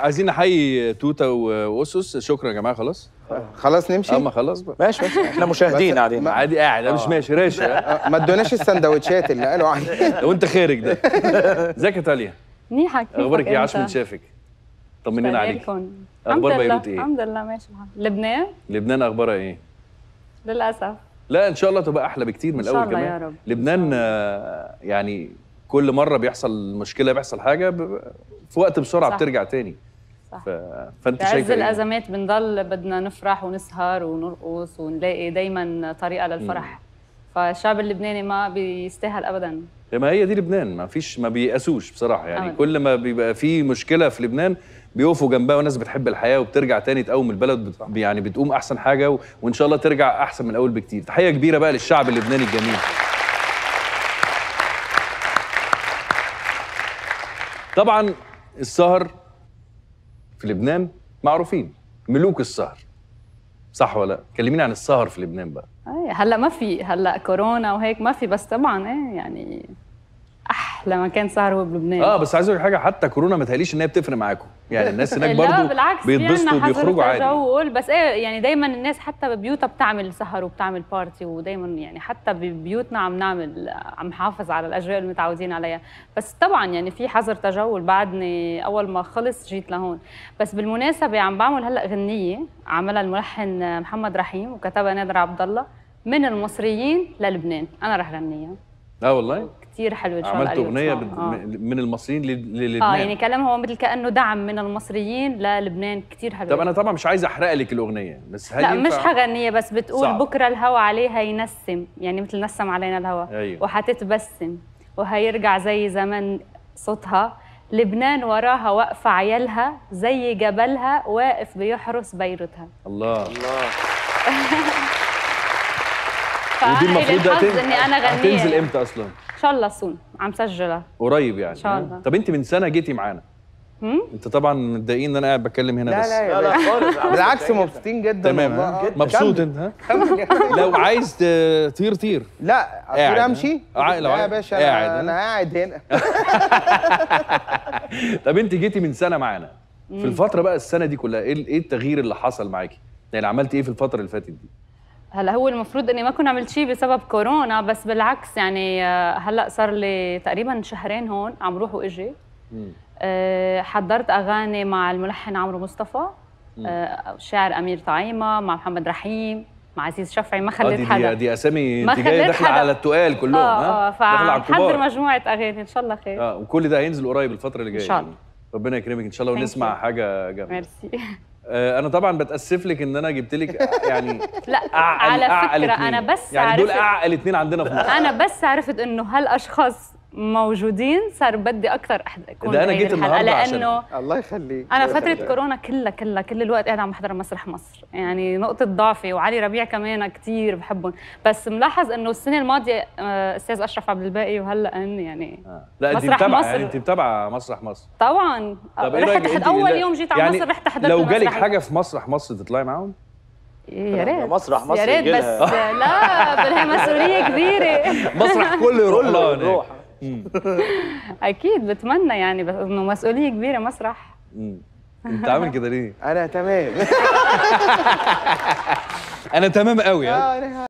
عايزين نحيي توته واسس شكرا يا جماعه خلاص خلاص نمشي اما خلاص بقى ماشي ماشي احنا مشاهدين قاعدين عادي قاعد مش آه. ماشي راشي آه، ما ادوناش السندوتشات اللي قالوا عليها وانت خارج ده ازيك يا تاليا منيحه اخبارك ايه عاش من شافك طمنينا عليك اخبار بيروت ايه الحمد لله ماشي لبنان لبنان اخبارها ايه للاسف لا ان شاء الله تبقى احلى بكتير من الاول كمان يا رب. لبنان آه، يعني كل مره بيحصل مشكله بيحصل حاجه في وقت بسرعه صح. بترجع تاني فانت شايفه إيه؟ الازمات بنضل بدنا نفرح ونسهر ونرقص ونلاقي دائما طريقه للفرح م. فالشعب اللبناني ما بيستاهل ابدا إيه، ما هي دي لبنان ما فيش ما بيقاسوش بصراحه يعني أبداً. كل ما بيبقى في مشكله في لبنان بيقفوا جنبها وناس بتحب الحياه وبترجع تاني تقوم البلد بت... يعني بتقوم احسن حاجه و... وان شاء الله ترجع احسن من الاول بكتير تحيه كبيره بقى للشعب اللبناني الجميل طبعا السهر في لبنان معروفين ملوك السهر صح ولا كلميني عن السهر في لبنان بقى آه، هلا ما في هلا كورونا وهيك ما في بس طبعا ايه يعني احلى مكان سهر هو بلبنان اه بس عايز اقول حاجه حتى كورونا ما تهليش ان هي بتفرق معاكم يعني الناس هناك برضه بيتبسطوا وبيخرجوا عادي وقول بس ايه يعني دايما الناس حتى ببيوتها بتعمل سهر وبتعمل بارتي ودايما يعني حتى ببيوتنا عم نعمل عم نحافظ على الاجواء اللي متعودين عليها بس طبعا يعني في حظر تجول بعدني اول ما خلص جيت لهون بس بالمناسبه عم بعمل هلا غنيه عملها الملحن محمد رحيم وكتبها نادر عبد الله من المصريين للبنان انا رح غنيها لا آه، والله كثير حلو ان شاء الله عملت اغنيه آه. من المصريين للبنان اه يعني كلام هو مثل كانه دعم من المصريين للبنان كثير حلو طب انا طبعا مش عايز احرق لك الاغنيه بس هل لا ينفع... مش هغنيها بس بتقول صعب. بكره الهوا عليها ينسم يعني مثل نسم علينا الهوا أيوه. وهتتبسم وهيرجع زي زمان صوتها لبنان وراها واقفه عيالها زي جبلها واقف بيحرس بيروتها الله الله ودي المفروض ده هتنزل امتى اصلا؟ شاء الله سون عم سجلها قريب يعني ان شاء الله طب انت من سنه جيتي معانا انت طبعا متضايقين ان انا قاعد بتكلم هنا لا بس لا لا خالص بالعكس مبسوطين جدا تمام آه، مبسوط انت ها لو عايز تطير طير لا اطير امشي آه، لو يا باشا قاعد انا قاعد هنا طب انت جيتي من سنه معانا في الفتره بقى السنه دي كلها ايه, إيه التغيير اللي حصل معاكي يعني عملتي ايه في الفتره اللي فاتت دي هلا هو المفروض اني ما كنت عملت شيء بسبب كورونا بس بالعكس يعني آه، هلا صار لي تقريبا شهرين هون عم روح واجي آه، حضرت اغاني مع الملحن عمرو مصطفى آه، شاعر امير طعيمه مع محمد رحيم مع عزيز شفعي ما خليت حدا دي, اسامي انت دخل داخله على التقال كلهم اه اه فحضر مجموعه اغاني ان شاء الله خير اه وكل ده هينزل قريب الفتره اللي جايه ان شاء الله ربنا يكرمك ان شاء الله ونسمع حاجه جامده ميرسي آه، انا طبعا بتاسف لك ان انا جبت لك يعني لا أعقل على فكره أعقل انا بس يعني دول اعقل اتنين عندنا في مصر انا بس عرفت انه هالاشخاص موجودين صار بدي اكثر احد اكون انا جيت النهارده لانه الله يخليك انا فتره يخلي. كورونا كلها كلها كل الوقت قاعده عم بحضر مسرح مصر يعني نقطه ضعفي وعلي ربيع كمان كثير بحبهم بس ملاحظ انه السنه الماضيه استاذ آه، اشرف عبد الباقي وهلا ان يعني آه. لا انت متابعه يعني انت متابعه مسرح مصر طبعا طب إيه رحت حد اول يوم جيت على يعني مصر رحت حضرت لو جالك حاجه في مسرح مصر تطلعي معاهم يا ريت مسرح مصر يا ريت بس لا بدها مسؤوليه كبيره مسرح كله يروح اكيد بتمنى يعني بس انه مسؤوليه كبيره مسرح انت عامل كده ليه؟ انا تمام انا تمام قوي